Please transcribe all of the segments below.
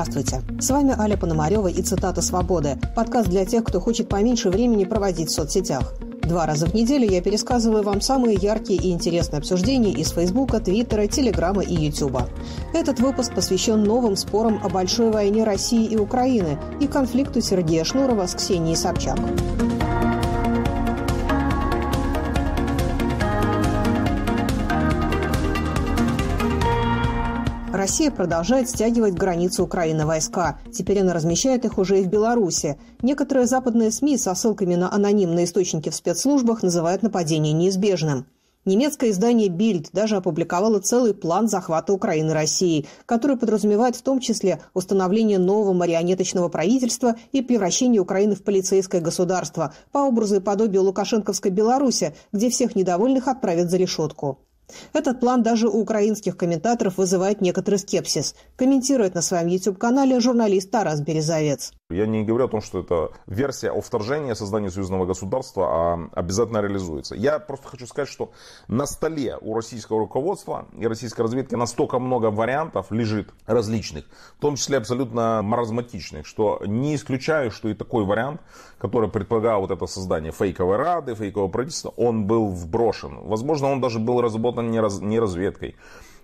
Здравствуйте! С вами Аля Пономарева и «Цитата свободы» – подкаст для тех, кто хочет поменьше времени проводить в соцсетях. Два раза в неделю я пересказываю вам самые яркие и интересные обсуждения из Фейсбука, Твиттера, Телеграма и Ютуба. Этот выпуск посвящен новым спорам о большой войне России и Украины и конфликту Сергея Шнурова с Ксенией Собчак. Россия продолжает стягивать границу Украины войска. Теперь она размещает их уже и в Беларуси. Некоторые западные СМИ со ссылками на анонимные источники в спецслужбах называют нападение неизбежным. Немецкое издание «Бильд» даже опубликовало целый план захвата Украины России, который подразумевает в том числе установление нового марионеточного правительства и превращение Украины в полицейское государство по образу и подобию Лукашенковской Беларуси, где всех недовольных отправят за решетку. Этот план даже у украинских комментаторов вызывает некоторый скепсис, комментирует на своем YouTube-канале журналист Тарас Березовец. Я не говорю о том, что это версия о вторжении создании союзного государства а обязательно реализуется. Я просто хочу сказать, что на столе у российского руководства и российской разведки настолько много вариантов лежит различных, в том числе абсолютно маразматичных, что не исключаю, что и такой вариант, который предполагал вот это создание фейковой рады, фейкового правительства, он был вброшен. Возможно, он даже был разработан не, раз, не разведкой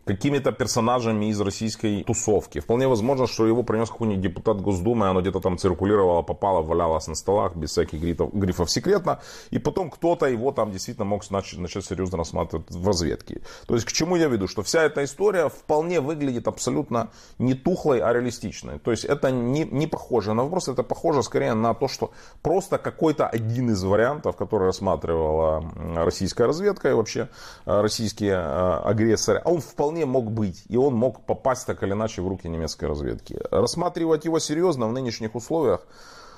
какими-то персонажами из российской тусовки. Вполне возможно, что его принес какой-нибудь депутат Госдумы, оно где-то там циркулировало, попало, валялось на столах без всяких грифов, грифов секретно. И потом кто-то его там действительно мог начать, начать серьезно рассматривать в разведке. То есть к чему я веду? Что вся эта история вполне выглядит абсолютно не тухлой, а реалистичной. То есть это не, не похоже на вопрос, это похоже скорее на то, что просто какой-то один из вариантов, который рассматривала российская разведка и вообще э, российские э, агрессоры, а он вполне вполне мог быть, и он мог попасть так или иначе в руки немецкой разведки. Рассматривать его серьезно в нынешних условиях,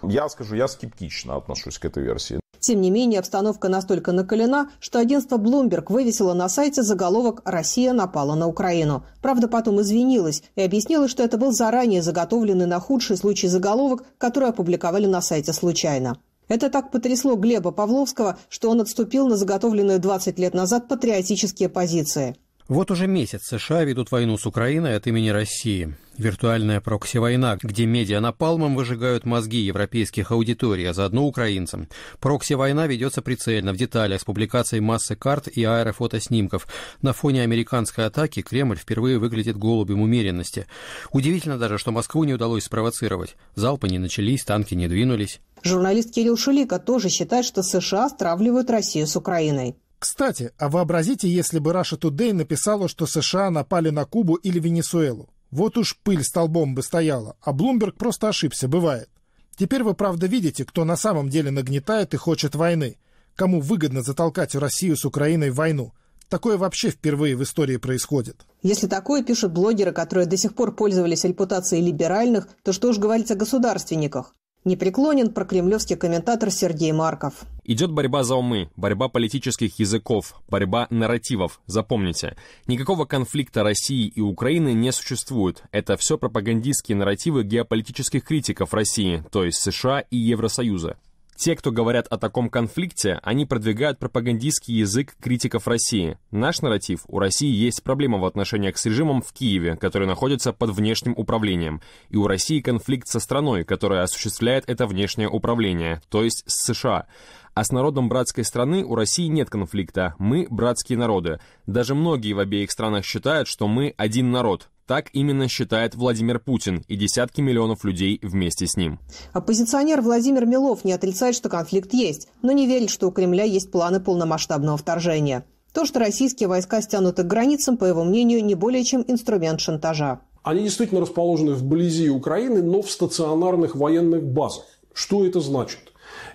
я скажу, я скептично отношусь к этой версии. Тем не менее, обстановка настолько накалена, что агентство Bloomberg вывесило на сайте заголовок «Россия напала на Украину». Правда, потом извинилась и объяснила, что это был заранее заготовленный на худший случай заголовок, который опубликовали на сайте случайно. Это так потрясло Глеба Павловского, что он отступил на заготовленные 20 лет назад патриотические позиции. Вот уже месяц США ведут войну с Украиной от имени России. Виртуальная прокси-война, где медиа напалмом выжигают мозги европейских аудиторий, а заодно украинцам. Прокси-война ведется прицельно, в деталях, с публикацией массы карт и аэрофотоснимков. На фоне американской атаки Кремль впервые выглядит голубем умеренности. Удивительно даже, что Москву не удалось спровоцировать. Залпы не начались, танки не двинулись. Журналист Кирилл Шулика тоже считает, что США стравливают Россию с Украиной. Кстати, а вообразите, если бы Russia Today написала, что США напали на Кубу или Венесуэлу. Вот уж пыль столбом бы стояла, а Блумберг просто ошибся, бывает. Теперь вы правда видите, кто на самом деле нагнетает и хочет войны, кому выгодно затолкать Россию с Украиной в войну. Такое вообще впервые в истории происходит. Если такое пишут блогеры, которые до сих пор пользовались репутацией либеральных, то что уж говорить о государственниках? Непреклонен прокремлевский комментатор Сергей Марков. Идет борьба за умы, борьба политических языков, борьба нарративов. Запомните, никакого конфликта России и Украины не существует. Это все пропагандистские нарративы геополитических критиков России, то есть США и Евросоюза. Те, кто говорят о таком конфликте, они продвигают пропагандистский язык критиков России. Наш нарратив – у России есть проблема в отношениях с режимом в Киеве, который находится под внешним управлением, и у России конфликт со страной, которая осуществляет это внешнее управление, то есть с США. А с народом братской страны у России нет конфликта. Мы – братские народы. Даже многие в обеих странах считают, что мы – один народ. Так именно считает Владимир Путин и десятки миллионов людей вместе с ним. Оппозиционер Владимир Милов не отрицает, что конфликт есть, но не верит, что у Кремля есть планы полномасштабного вторжения. То, что российские войска стянуты к границам, по его мнению, не более чем инструмент шантажа. Они действительно расположены вблизи Украины, но в стационарных военных базах. Что это значит?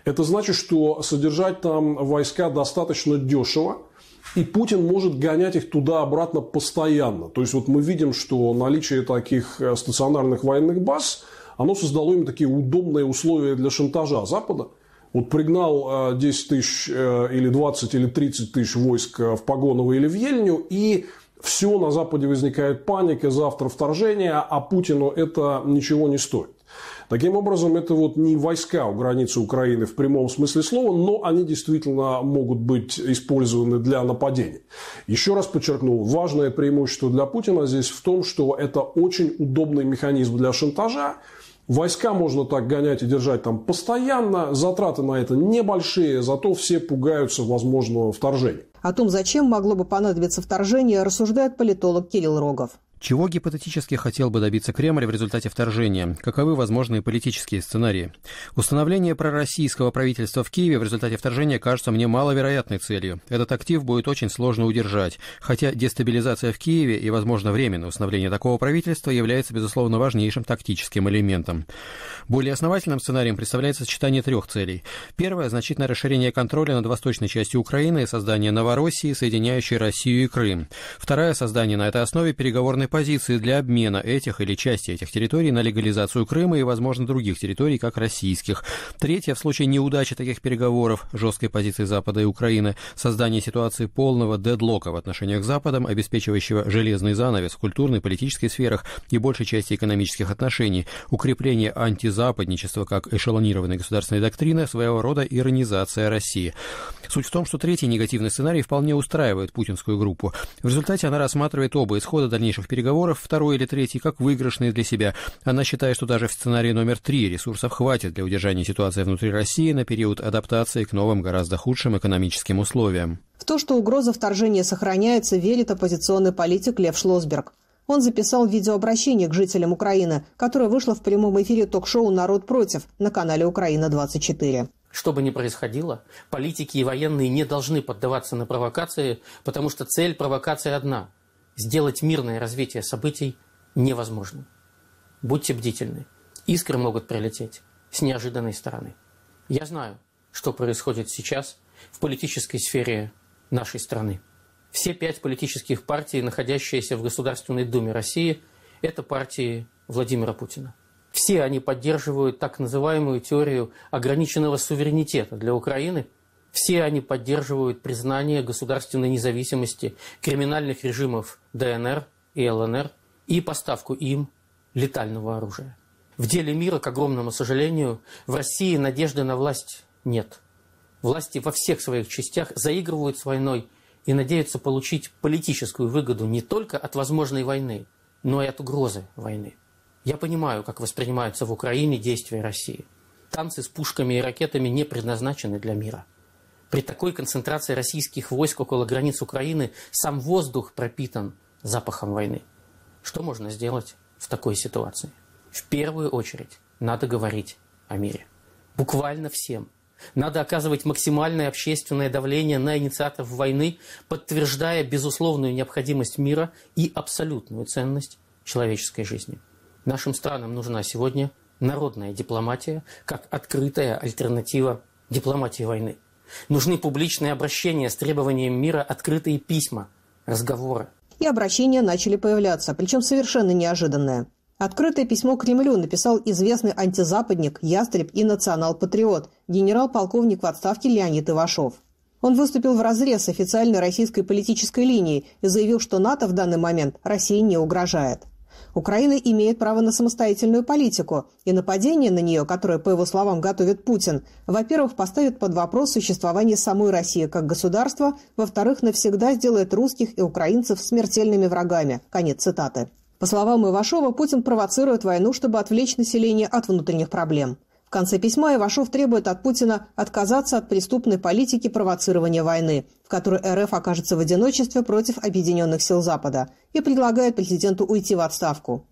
Это значит, что содержать там войска достаточно дешево, и Путин может гонять их туда-обратно постоянно. То есть, вот мы видим, что наличие таких э, стационарных военных баз, оно создало им такие удобные условия для шантажа Запада. Вот пригнал 10 э, тысяч э, или 20 или 30 тысяч войск в Погоново или в Ельню, и все, на Западе возникает паника, завтра вторжение, а Путину это ничего не стоит. Таким образом, это вот не войска у границы Украины в прямом смысле слова, но они действительно могут быть использованы для нападения. Еще раз подчеркну, важное преимущество для Путина здесь в том, что это очень удобный механизм для шантажа, Войска можно так гонять и держать там постоянно, затраты на это небольшие, зато все пугаются возможного вторжения. О том, зачем могло бы понадобиться вторжение, рассуждает политолог Кирилл Рогов. Чего гипотетически хотел бы добиться Кремль в результате вторжения? Каковы возможные политические сценарии? Установление пророссийского правительства в Киеве в результате вторжения кажется мне маловероятной целью. Этот актив будет очень сложно удержать, хотя дестабилизация в Киеве и, возможно, временное установление такого правительства является, безусловно, важнейшим тактическим элементом. Более основательным сценарием представляется сочетание трех целей. Первое – значительное расширение контроля над восточной частью Украины и создание Новороссии, соединяющей Россию и Крым. Второе – создание на этой основе переговорной позиции для обмена этих или части этих территорий на легализацию Крыма и, возможно, других территорий, как российских. Третье, в случае неудачи таких переговоров, жесткой позиции Запада и Украины, создание ситуации полного дедлока в отношениях с Западом, обеспечивающего железный занавес в культурной, политической сферах и большей части экономических отношений, укрепление антизападничества как эшелонированной государственной доктрины, своего рода иронизация России. Суть в том, что третий негативный сценарий вполне устраивает путинскую группу. В результате она рассматривает оба исхода дальнейших переговоров переговоров, второй или третий, как выигрышные для себя. Она считает, что даже в сценарии номер три ресурсов хватит для удержания ситуации внутри России на период адаптации к новым, гораздо худшим экономическим условиям. В то, что угроза вторжения сохраняется, верит оппозиционный политик Лев Шлосберг. Он записал видеообращение к жителям Украины, которое вышло в прямом эфире ток-шоу «Народ против» на канале «Украина-24». Что бы ни происходило, политики и военные не должны поддаваться на провокации, потому что цель провокации одна – сделать мирное развитие событий невозможным. Будьте бдительны. Искры могут прилететь с неожиданной стороны. Я знаю, что происходит сейчас в политической сфере нашей страны. Все пять политических партий, находящиеся в Государственной Думе России, это партии Владимира Путина. Все они поддерживают так называемую теорию ограниченного суверенитета для Украины – все они поддерживают признание государственной независимости криминальных режимов ДНР и ЛНР и поставку им летального оружия. В деле мира, к огромному сожалению, в России надежды на власть нет. Власти во всех своих частях заигрывают с войной и надеются получить политическую выгоду не только от возможной войны, но и от угрозы войны. Я понимаю, как воспринимаются в Украине действия России. Танцы с пушками и ракетами не предназначены для мира. При такой концентрации российских войск около границ Украины сам воздух пропитан запахом войны. Что можно сделать в такой ситуации? В первую очередь надо говорить о мире. Буквально всем. Надо оказывать максимальное общественное давление на инициаторов войны, подтверждая безусловную необходимость мира и абсолютную ценность человеческой жизни. Нашим странам нужна сегодня народная дипломатия как открытая альтернатива дипломатии войны. Нужны публичные обращения с требованием мира, открытые письма, разговоры. И обращения начали появляться, причем совершенно неожиданное. Открытое письмо Кремлю написал известный антизападник, ястреб и национал-патриот, генерал-полковник в отставке Леонид Ивашов. Он выступил в разрез с официальной российской политической линией и заявил, что НАТО в данный момент России не угрожает. Украина имеет право на самостоятельную политику, и нападение на нее, которое, по его словам, готовит Путин, во-первых, поставит под вопрос существование самой России как государства, во-вторых, навсегда сделает русских и украинцев смертельными врагами. Конец цитаты. По словам Ивашова, Путин провоцирует войну, чтобы отвлечь население от внутренних проблем. В конце письма Ивашов требует от Путина отказаться от преступной политики провоцирования войны, в которой РФ окажется в одиночестве против объединенных сил Запада, и предлагает президенту уйти в отставку.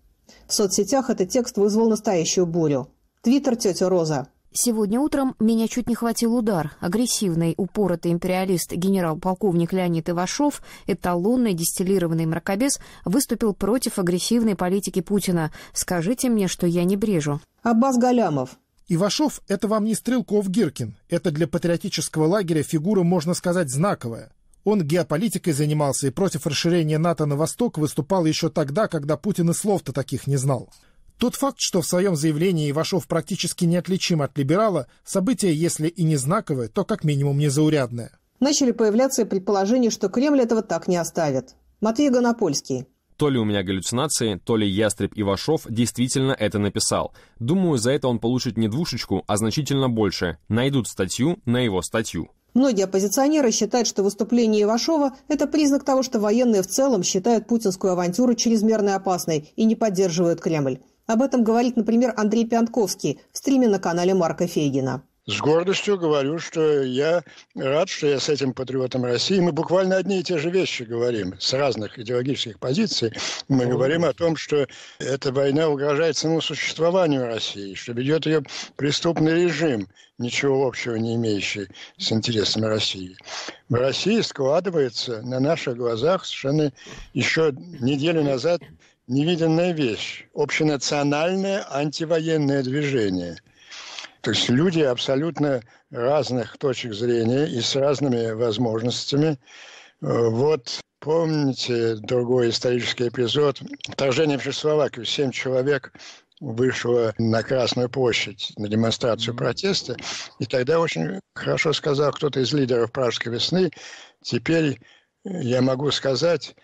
В соцсетях этот текст вызвал настоящую бурю. Твиттер тетя Роза. Сегодня утром меня чуть не хватил удар. Агрессивный, упоротый империалист генерал-полковник Леонид Ивашов, эталонный дистиллированный мракобес, выступил против агрессивной политики Путина. Скажите мне, что я не брежу. Аббас Галямов. Ивашов — это вам не Стрелков-Гиркин. Это для патриотического лагеря фигура, можно сказать, знаковая. Он геополитикой занимался и против расширения НАТО на восток выступал еще тогда, когда Путин и слов-то таких не знал. Тот факт, что в своем заявлении Ивашов практически неотличим от либерала, событие, если и не знаковое, то как минимум незаурядное. Начали появляться предположения, что Кремль этого так не оставит. Матвей Гонопольский. То ли у меня галлюцинации, то ли Ястреб Ивашов действительно это написал. Думаю, за это он получит не двушечку, а значительно больше. Найдут статью на его статью. Многие оппозиционеры считают, что выступление Ивашова – это признак того, что военные в целом считают путинскую авантюру чрезмерно опасной и не поддерживают Кремль. Об этом говорит, например, Андрей Пьянковский в стриме на канале Марка Фейгина. С гордостью говорю, что я рад, что я с этим патриотом России. Мы буквально одни и те же вещи говорим с разных идеологических позиций. Мы ну, говорим о том, что эта война угрожает самому существованию России, что ведет ее преступный режим, ничего общего не имеющий с интересами России. В России складывается на наших глазах совершенно еще неделю назад невиданная вещь – общенациональное антивоенное движение – то есть люди абсолютно разных точек зрения и с разными возможностями. Э, вот помните другой исторический эпизод вторжение в Чехословакию. Семь человек вышло на Красную площадь на демонстрацию протеста. И тогда очень хорошо сказал кто-то из лидеров Пражской весны, теперь э, я могу сказать,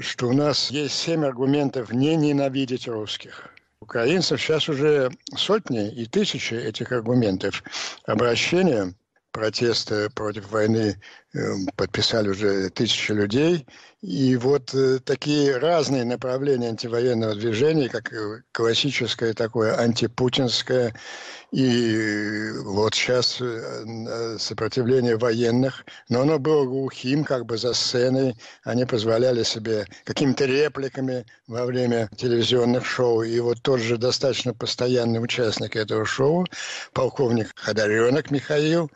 что у нас есть семь аргументов не ненавидеть русских украинцев сейчас уже сотни и тысячи этих аргументов обращения – протест против войны эм, подписали уже тысячи людей. И вот э, такие разные направления антивоенного движения, как э, классическое такое антипутинское, и э, вот сейчас сопротивление военных, но оно было глухим, как бы за сценой. Они позволяли себе какими-то репликами во время телевизионных шоу. И вот тот же достаточно постоянный участник этого шоу, полковник Ходоренок Михаил,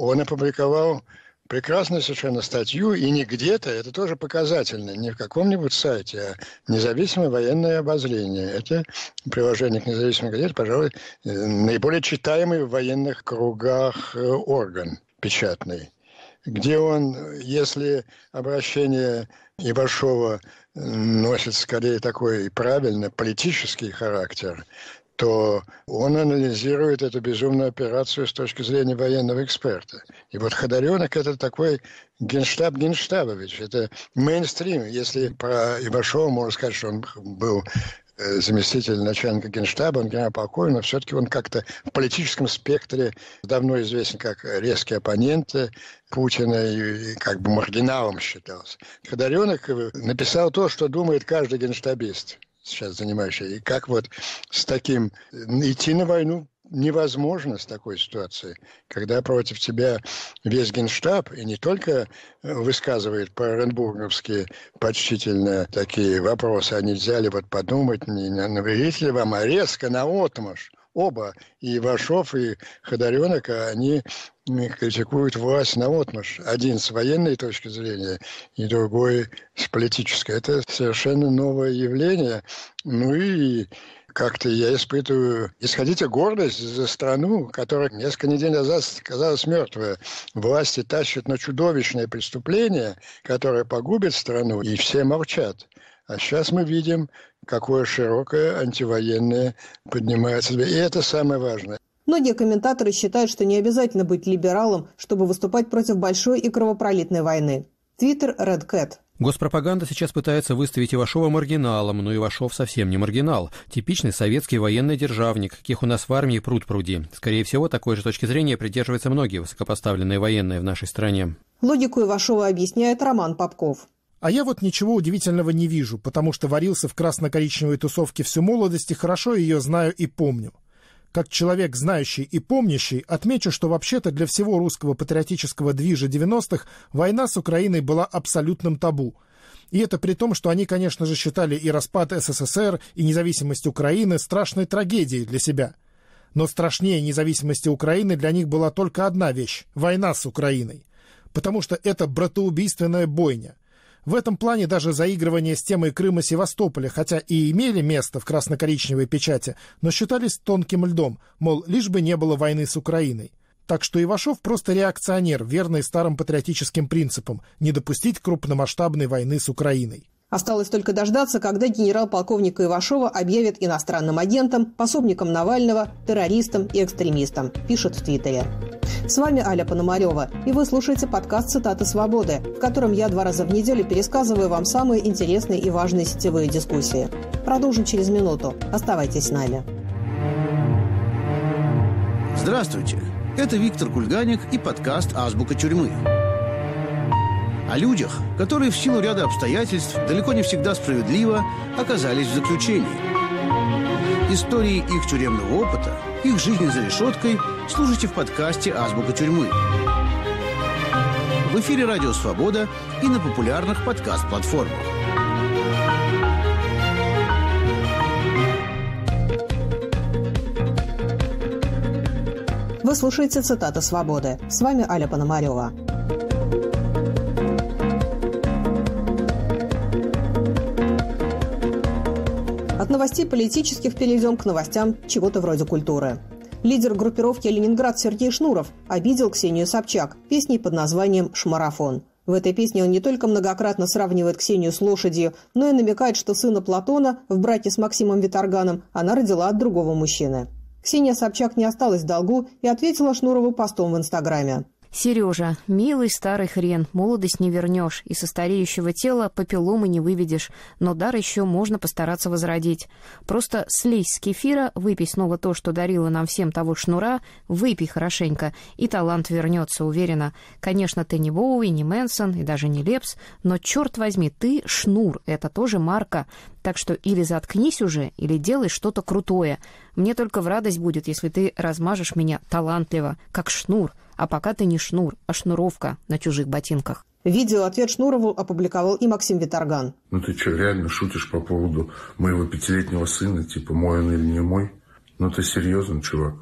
он опубликовал прекрасную совершенно статью, и не где-то, это тоже показательно, не в каком-нибудь сайте, а независимое военное обозрение. Это приложение к независимой газете, пожалуй, э, наиболее читаемый в военных кругах э, орган печатный где он, если обращение Ибашова э, носит скорее такой правильно политический характер, то он анализирует эту безумную операцию с точки зрения военного эксперта. И вот Ходоренок – это такой генштаб Генштабович, это мейнстрим. Если про Ивашова можно сказать, что он был э, заместитель начальника генштаба, он генерал-полковник, но все-таки он как-то в политическом спектре давно известен как резкий оппонент Путина и как бы маргиналом считался. Ходоренок э, написал то, что думает каждый генштабист – сейчас занимающая, и как вот с таким идти на войну невозможно с такой ситуацией, когда против тебя весь генштаб, и не только э, высказывает по-оренбурговски почтительно такие вопросы, а нельзя ли вот подумать, не навредить ли вам, а резко на отмаш оба, и Вашов, и Ходоренок, а они критикуют власть на отмаш. Один с военной точки зрения, и другой с политической. Это совершенно новое явление. Ну и как-то я испытываю, исходите гордость за страну, которая несколько недель назад казалась мертвая. Власти тащат на чудовищное преступление, которое погубит страну, и все молчат. А сейчас мы видим, какое широкое антивоенное поднимается. И это самое важное. Многие комментаторы считают, что не обязательно быть либералом, чтобы выступать против большой и кровопролитной войны. Твиттер Red Cat. Госпропаганда сейчас пытается выставить Ивашова маргиналом, но Ивашов совсем не маргинал. Типичный советский военный державник, каких у нас в армии пруд пруди. Скорее всего, такой же точки зрения придерживаются многие высокопоставленные военные в нашей стране. Логику Ивашова объясняет Роман Попков. А я вот ничего удивительного не вижу, потому что варился в красно-коричневой тусовке всю молодость и хорошо ее знаю и помню. Как человек, знающий и помнящий, отмечу, что вообще-то для всего русского патриотического движа 90-х война с Украиной была абсолютным табу. И это при том, что они, конечно же, считали и распад СССР, и независимость Украины страшной трагедией для себя. Но страшнее независимости Украины для них была только одна вещь – война с Украиной. Потому что это братоубийственная бойня. В этом плане даже заигрывания с темой Крыма Севастополя, хотя и имели место в красно-коричневой печати, но считались тонким льдом, мол, лишь бы не было войны с Украиной. Так что Ивашов просто реакционер, верный старым патриотическим принципам – не допустить крупномасштабной войны с Украиной. Осталось только дождаться, когда генерал-полковника Ивашова объявят иностранным агентом, пособником Навального, террористом и экстремистом, пишет в Твиттере. С вами Аля Пономарева, и вы слушаете подкаст «Цитаты свободы», в котором я два раза в неделю пересказываю вам самые интересные и важные сетевые дискуссии. Продолжим через минуту. Оставайтесь с нами. Здравствуйте. Это Виктор Кульганик и подкаст «Азбука тюрьмы» о людях, которые в силу ряда обстоятельств, далеко не всегда справедливо, оказались в заключении. Истории их тюремного опыта – их жизни за решеткой, слушайте в подкасте «Азбука тюрьмы». В эфире «Радио Свобода» и на популярных подкаст-платформах. Вы слушаете «Цитаты свободы». С вами Аля Пономарева. От новостей политических перейдем к новостям чего-то вроде культуры. Лидер группировки «Ленинград» Сергей Шнуров обидел Ксению Собчак песней под названием «Шмарафон». В этой песне он не только многократно сравнивает Ксению с лошадью, но и намекает, что сына Платона в браке с Максимом Виторганом она родила от другого мужчины. Ксения Собчак не осталась в долгу и ответила Шнурову постом в Инстаграме. Сережа, милый старый хрен, молодость не вернешь, и со стареющего тела папилломы не выведешь, но дар еще можно постараться возродить. Просто слезь с кефира, выпей снова то, что дарила нам всем того шнура, выпей хорошенько, и талант вернется, уверенно. Конечно, ты не Боуи, не Мэнсон и даже не Лепс, но, черт возьми, ты шнур, это тоже марка, так что или заткнись уже, или делай что-то крутое. Мне только в радость будет, если ты размажешь меня талантливо, как шнур». А пока ты не шнур, а шнуровка на чужих ботинках. Видео ответ Шнурову опубликовал и Максим Виторган. Ну ты что, реально шутишь по поводу моего пятилетнего сына, типа мой он или не мой? Ну ты серьезно, чувак?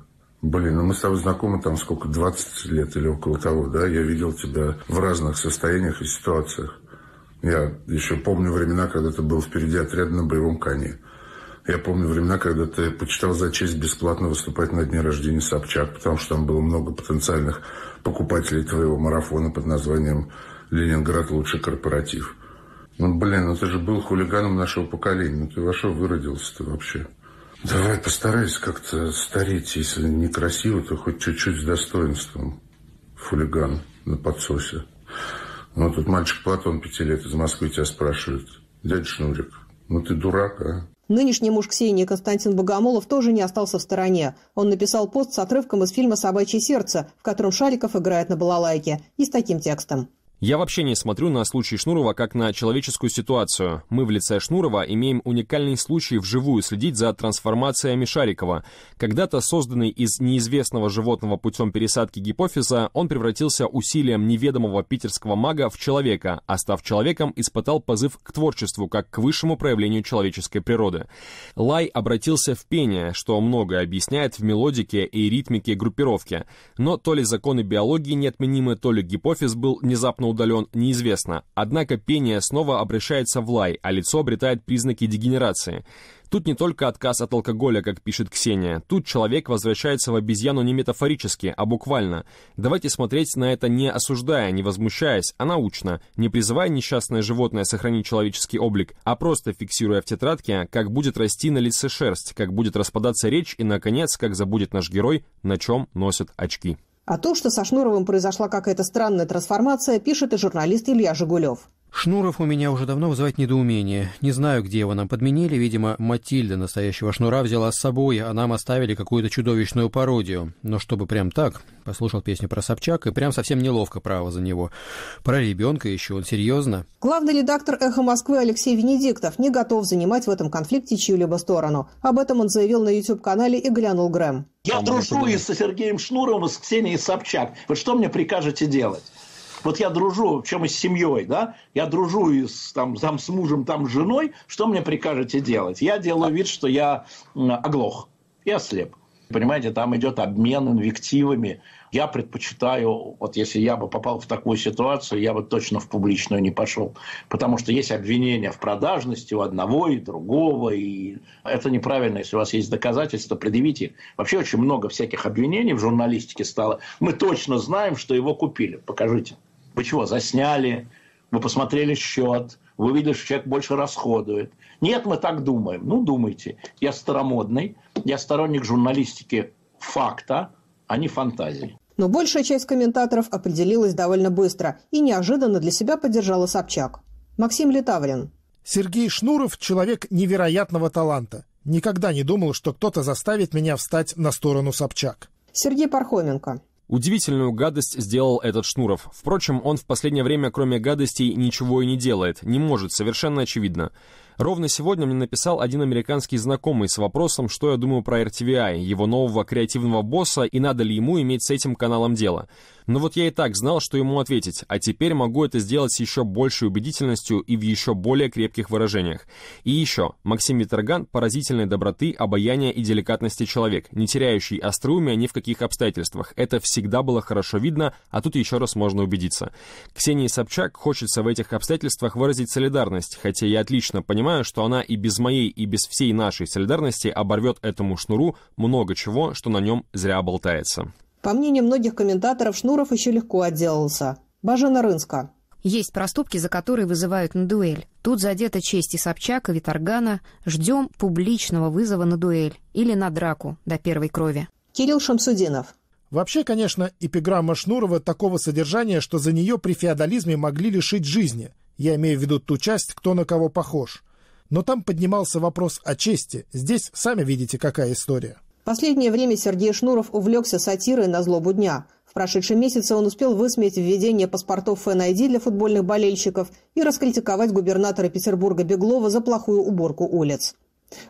Блин, ну мы с тобой знакомы там сколько, 20 лет или около того, да? Я видел тебя в разных состояниях и ситуациях. Я еще помню времена, когда ты был впереди отряда на боевом коне. Я помню времена, когда ты почитал за честь бесплатно выступать на дне рождения Собчак, потому что там было много потенциальных покупателей твоего марафона под названием «Ленинград – лучший корпоратив». Ну, блин, ну ты же был хулиганом нашего поколения. Ну ты во что выродился-то вообще? Давай постарайся как-то стареть, если некрасиво, то хоть чуть-чуть с достоинством. Хулиган на подсосе. Ну, тут мальчик Платон пяти лет из Москвы тебя спрашивает. Дядя Шнурик, ну ты дурак, а? Нынешний муж Ксении Константин Богомолов тоже не остался в стороне. Он написал пост с отрывком из фильма «Собачье сердце», в котором Шариков играет на балалайке, и с таким текстом. Я вообще не смотрю на случай Шнурова как на человеческую ситуацию. Мы в лице Шнурова имеем уникальный случай вживую следить за трансформациями Шарикова. Когда-то созданный из неизвестного животного путем пересадки гипофиза, он превратился усилием неведомого питерского мага в человека, а став человеком, испытал позыв к творчеству, как к высшему проявлению человеческой природы. Лай обратился в пение, что многое объясняет в мелодике и ритмике группировки. Но то ли законы биологии неотменимы, то ли гипофиз был внезапно удален, неизвестно. Однако пение снова обращается в лай, а лицо обретает признаки дегенерации. Тут не только отказ от алкоголя, как пишет Ксения. Тут человек возвращается в обезьяну не метафорически, а буквально. Давайте смотреть на это не осуждая, не возмущаясь, а научно, не призывая несчастное животное сохранить человеческий облик, а просто фиксируя в тетрадке, как будет расти на лице шерсть, как будет распадаться речь и, наконец, как забудет наш герой, на чем носят очки. А то, что со Шнуровым произошла какая-то странная трансформация, пишет и журналист Илья Жигулев. Шнуров у меня уже давно вызывает недоумение. Не знаю, где его нам подменили. Видимо, Матильда настоящего шнура взяла с собой, а нам оставили какую-то чудовищную пародию. Но чтобы прям так, послушал песню про Собчак, и прям совсем неловко, право, за него. Про ребенка еще, он серьезно. Главный редактор «Эхо Москвы» Алексей Венедиктов не готов занимать в этом конфликте чью-либо сторону. Об этом он заявил на YouTube-канале и глянул Грэм. Я дружу и с Сергеем Шнуровым, и с Ксенией Собчак. Вот что мне прикажете делать? Вот я дружу, причем и с семьей, да, я дружу и с, там, там, с мужем, там с женой, что мне прикажете делать? Я делаю вид, что я оглох, я слеп. Понимаете, там идет обмен инвективами. Я предпочитаю, вот если я бы попал в такую ситуацию, я бы точно в публичную не пошел. Потому что есть обвинения в продажности у одного и другого. И это неправильно. Если у вас есть доказательства, предъявите их. Вообще очень много всяких обвинений в журналистике стало. Мы точно знаем, что его купили. Покажите. Вы чего, засняли? Вы посмотрели счет? Вы видели, что человек больше расходует? Нет, мы так думаем. Ну, думайте. Я старомодный. Я сторонник журналистики факта, а не фантазии. Но большая часть комментаторов определилась довольно быстро и неожиданно для себя поддержала Собчак. Максим Литаврин. Сергей Шнуров – человек невероятного таланта. Никогда не думал, что кто-то заставит меня встать на сторону Собчак. Сергей Пархоменко. Удивительную гадость сделал этот Шнуров. Впрочем, он в последнее время, кроме гадостей, ничего и не делает. Не может, совершенно очевидно. Ровно сегодня мне написал один американский знакомый с вопросом, что я думаю про RTVI, его нового креативного босса, и надо ли ему иметь с этим каналом дело. Но ну вот я и так знал, что ему ответить, а теперь могу это сделать с еще большей убедительностью и в еще более крепких выражениях. И еще, Максим Виторган – поразительной доброты, обаяния и деликатности человек, не теряющий остроумия ни в каких обстоятельствах. Это всегда было хорошо видно, а тут еще раз можно убедиться. Ксении Собчак хочется в этих обстоятельствах выразить солидарность, хотя я отлично понимаю, что она и без моей, и без всей нашей солидарности оборвет этому шнуру много чего, что на нем зря болтается. По мнению многих комментаторов, Шнуров еще легко отделался. Бажена Рынска. Есть проступки, за которые вызывают на дуэль. Тут задета честь и Собчака, Виторгана. Ждем публичного вызова на дуэль или на драку до первой крови. Кирилл Шамсудинов. Вообще, конечно, эпиграмма Шнурова такого содержания, что за нее при феодализме могли лишить жизни. Я имею в виду ту часть, кто на кого похож. Но там поднимался вопрос о чести. Здесь сами видите, какая история. Последнее время Сергей Шнуров увлекся сатирой на злобу дня. В прошедшем месяце он успел высмеять введение паспортов ФНИД для футбольных болельщиков и раскритиковать губернатора Петербурга Беглова за плохую уборку улиц.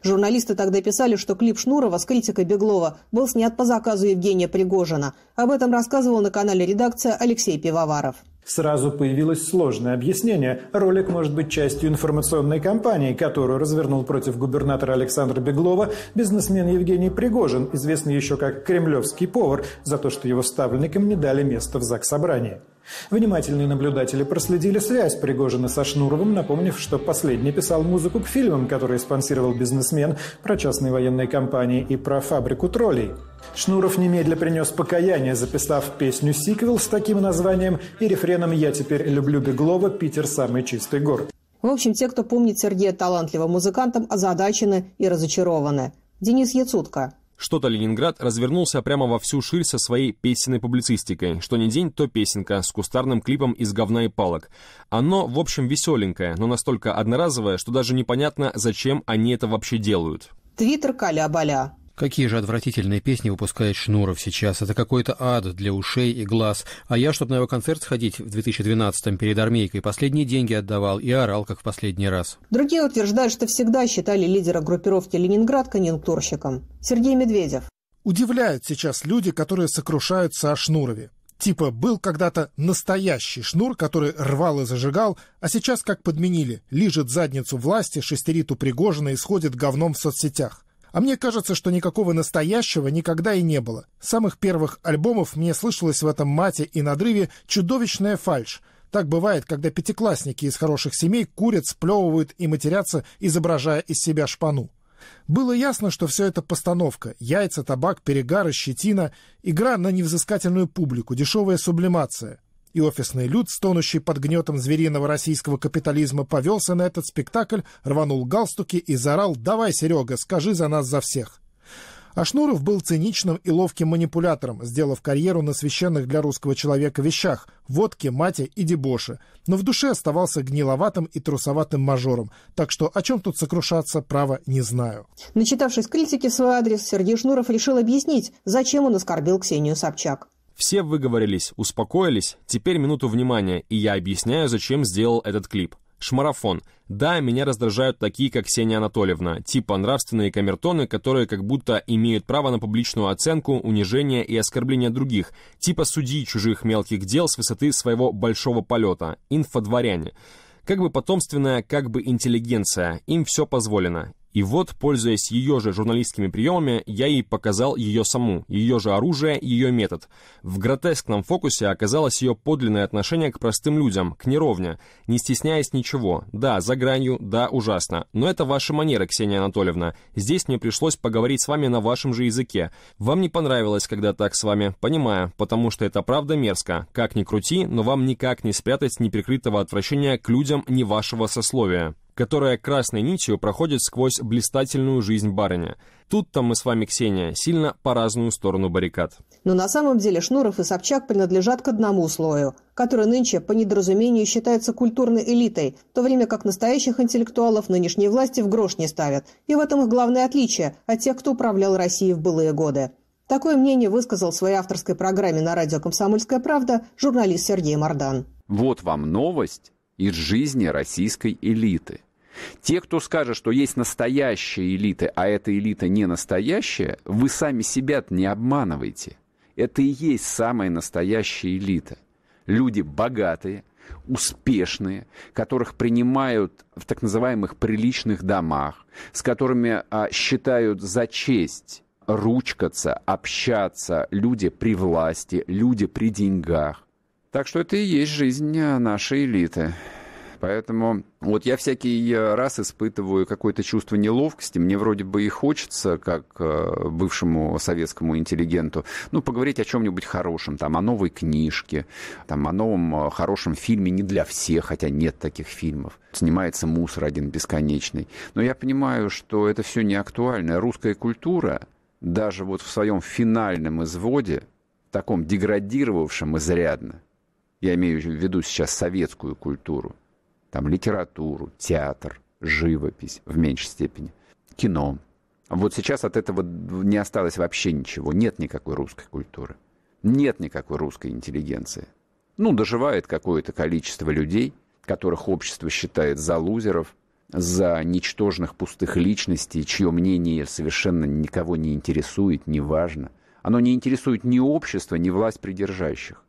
Журналисты тогда писали, что клип Шнурова с критикой Беглова был снят по заказу Евгения Пригожина. Об этом рассказывал на канале редакция Алексей Пивоваров. Сразу появилось сложное объяснение. Ролик может быть частью информационной кампании, которую развернул против губернатора Александра Беглова бизнесмен Евгений Пригожин, известный еще как «кремлевский повар», за то, что его ставленникам не дали место в ЗАГС-собрании. Внимательные наблюдатели проследили связь Пригожина со Шнуровым, напомнив, что последний писал музыку к фильмам, которые спонсировал бизнесмен про частные военные компании и про фабрику троллей. Шнуров немедля принес покаяние, записав песню-сиквел с таким названием и рефреном «Я теперь люблю Беглова, Питер – самый чистый город». В общем, те, кто помнит Сергея талантливым музыкантом, озадачены и разочарованы. Денис Яцутко – что-то Ленинград развернулся прямо во всю ширь со своей песенной публицистикой. Что ни день, то песенка с кустарным клипом из говна и палок. Оно, в общем, веселенькое, но настолько одноразовое, что даже непонятно, зачем они это вообще делают. Твиттер Каля-Баля. Какие же отвратительные песни выпускает Шнуров сейчас. Это какой-то ад для ушей и глаз. А я, чтобы на его концерт сходить в 2012-м перед армейкой, последние деньги отдавал и орал, как в последний раз. Другие утверждают, что всегда считали лидера группировки «Ленинград» конъюнктурщиком. Сергей Медведев. Удивляют сейчас люди, которые сокрушаются о Шнурове. Типа был когда-то настоящий шнур, который рвал и зажигал, а сейчас как подменили. Лижет задницу власти, шестерит у Пригожина и сходит говном в соцсетях. А мне кажется, что никакого настоящего никогда и не было. С самых первых альбомов мне слышалось в этом мате и надрыве чудовищная фальш. Так бывает, когда пятиклассники из хороших семей курят, сплевывают и матерятся, изображая из себя шпану. Было ясно, что все это постановка. Яйца, табак, перегары, щетина, игра на невзыскательную публику, дешевая сублимация. И офисный люд, стонущий под гнетом звериного российского капитализма, повелся на этот спектакль, рванул галстуки и заорал «Давай, Серега, скажи за нас за всех». А Шнуров был циничным и ловким манипулятором, сделав карьеру на священных для русского человека вещах – водке, мате и дебоше. Но в душе оставался гниловатым и трусоватым мажором. Так что о чем тут сокрушаться, право не знаю. Начитавшись критики в свой адрес, Сергей Шнуров решил объяснить, зачем он оскорбил Ксению Собчак. Все выговорились, успокоились, теперь минуту внимания, и я объясняю, зачем сделал этот клип. Шмарафон. Да, меня раздражают такие, как Ксения Анатольевна, типа нравственные камертоны, которые как будто имеют право на публичную оценку, унижение и оскорбление других, типа судьи чужих мелких дел с высоты своего большого полета, инфодворяне. Как бы потомственная, как бы интеллигенция, им все позволено. И вот, пользуясь ее же журналистскими приемами, я ей показал ее саму, ее же оружие, ее метод. В гротескном фокусе оказалось ее подлинное отношение к простым людям, к неровне, не стесняясь ничего. Да, за гранью, да, ужасно. Но это ваши манеры, Ксения Анатольевна. Здесь мне пришлось поговорить с вами на вашем же языке. Вам не понравилось, когда так с вами, понимаю, потому что это правда мерзко. Как ни крути, но вам никак не спрятать неприкрытого отвращения к людям не вашего сословия которая красной нитью проходит сквозь блистательную жизнь барыня. Тут-то мы с вами, Ксения, сильно по разную сторону баррикад. Но на самом деле Шнуров и Собчак принадлежат к одному слою, который нынче по недоразумению считается культурной элитой, в то время как настоящих интеллектуалов нынешние власти в грош не ставят. И в этом их главное отличие от тех, кто управлял Россией в былые годы. Такое мнение высказал в своей авторской программе на радио «Комсомольская правда» журналист Сергей Мордан. Вот вам новость из жизни российской элиты – те, кто скажет, что есть настоящие элиты, а эта элита не настоящая, вы сами себя не обманываете. Это и есть самая настоящая элита. Люди богатые, успешные, которых принимают в так называемых приличных домах, с которыми а, считают за честь ручкаться, общаться, люди при власти, люди при деньгах. Так что это и есть жизнь а, нашей элиты. Поэтому вот я всякий э, раз испытываю какое-то чувство неловкости. Мне вроде бы и хочется, как э, бывшему советскому интеллигенту, ну, поговорить о чем-нибудь хорошем, там, о новой книжке, там, о новом э, хорошем фильме не для всех, хотя нет таких фильмов. Снимается мусор один бесконечный. Но я понимаю, что это все не актуально. Русская культура даже вот в своем финальном изводе, таком деградировавшем изрядно, я имею в виду сейчас советскую культуру, там литературу, театр, живопись в меньшей степени, кино. Вот сейчас от этого не осталось вообще ничего. Нет никакой русской культуры. Нет никакой русской интеллигенции. Ну, доживает какое-то количество людей, которых общество считает за лузеров, за ничтожных пустых личностей, чье мнение совершенно никого не интересует, не важно. Оно не интересует ни общество, ни власть придержащих.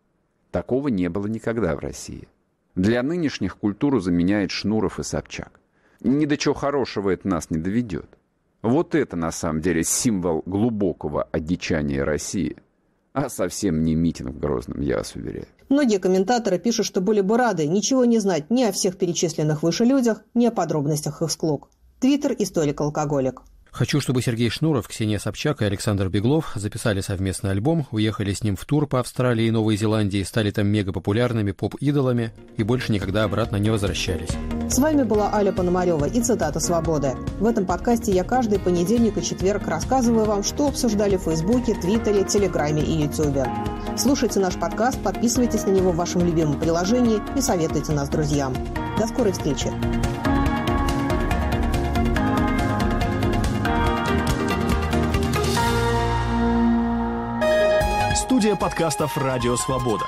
Такого не было никогда в России. Для нынешних культуру заменяет Шнуров и Собчак. Ни до чего хорошего это нас не доведет. Вот это на самом деле символ глубокого одичания России – а совсем не митинг в Грозном, я вас уверяю. Многие комментаторы пишут, что были бы рады ничего не знать ни о всех перечисленных выше людях, ни о подробностях их склок. Твиттер «Историк-алкоголик». Хочу, чтобы Сергей Шнуров, Ксения Собчак и Александр Беглов записали совместный альбом, уехали с ним в тур по Австралии и Новой Зеландии, стали там мегапопулярными поп-идолами и больше никогда обратно не возвращались. С вами была Аля Пономарева и цитата «Свободы». В этом подкасте я каждый понедельник и четверг рассказываю вам, что обсуждали в Фейсбуке, Твиттере, Телеграме и Ютубе. Слушайте наш подкаст, подписывайтесь на него в вашем любимом приложении и советуйте нас друзьям. До скорой встречи! Студия подкастов «Радио Свобода».